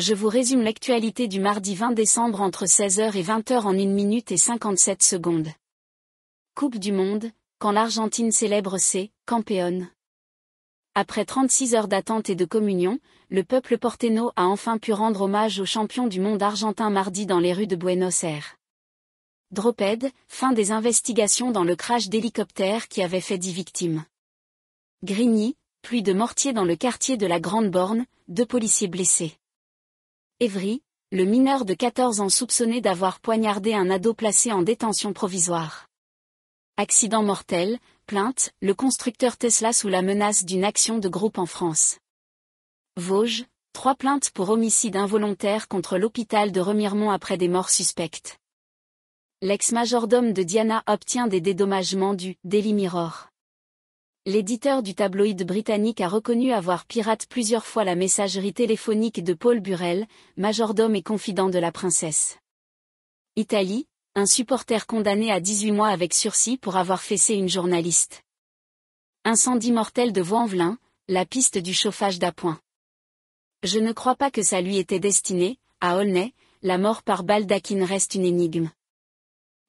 je vous résume l'actualité du mardi 20 décembre entre 16h et 20h en 1 minute et 57 secondes. Coupe du Monde, quand l'Argentine célèbre ses campeones. Après 36 heures d'attente et de communion, le peuple porténo a enfin pu rendre hommage aux champions du monde argentin mardi dans les rues de Buenos Aires. Dropède, fin des investigations dans le crash d'hélicoptère qui avait fait 10 victimes. Grigny, pluie de mortier dans le quartier de la Grande Borne, deux policiers blessés. Évry, le mineur de 14 ans soupçonné d'avoir poignardé un ado placé en détention provisoire. Accident mortel, plainte, le constructeur Tesla sous la menace d'une action de groupe en France. Vosges, trois plaintes pour homicide involontaire contre l'hôpital de Remiremont après des morts suspectes. L'ex-majordome de Diana obtient des dédommagements du Daily Mirror l'éditeur du tabloïd britannique a reconnu avoir pirate plusieurs fois la messagerie téléphonique de Paul Burrell, majordome et confident de la princesse. Italie, un supporter condamné à 18 mois avec sursis pour avoir fessé une journaliste. Incendie mortel de vaux la piste du chauffage d'appoint. Je ne crois pas que ça lui était destiné, à Olney, la mort par bal d'Akin reste une énigme.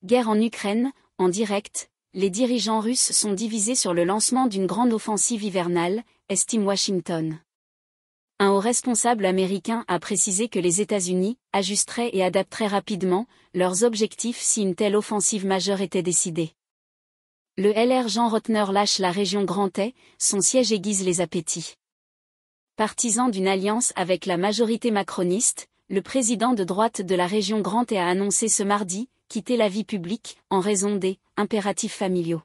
Guerre en Ukraine, en direct, les dirigeants russes sont divisés sur le lancement d'une grande offensive hivernale, estime Washington. Un haut responsable américain a précisé que les États-Unis ajusteraient et adapteraient rapidement leurs objectifs si une telle offensive majeure était décidée. Le LR Jean Rotner lâche la région Grand son siège aiguise les appétits. Partisan d'une alliance avec la majorité macroniste, le président de droite de la région Grand a annoncé ce mardi quitter la vie publique, en raison des impératifs familiaux.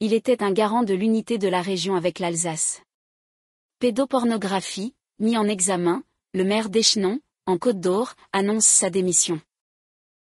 Il était un garant de l'unité de la région avec l'Alsace. Pédopornographie, mis en examen, le maire d'Echenon, en Côte d'Or, annonce sa démission.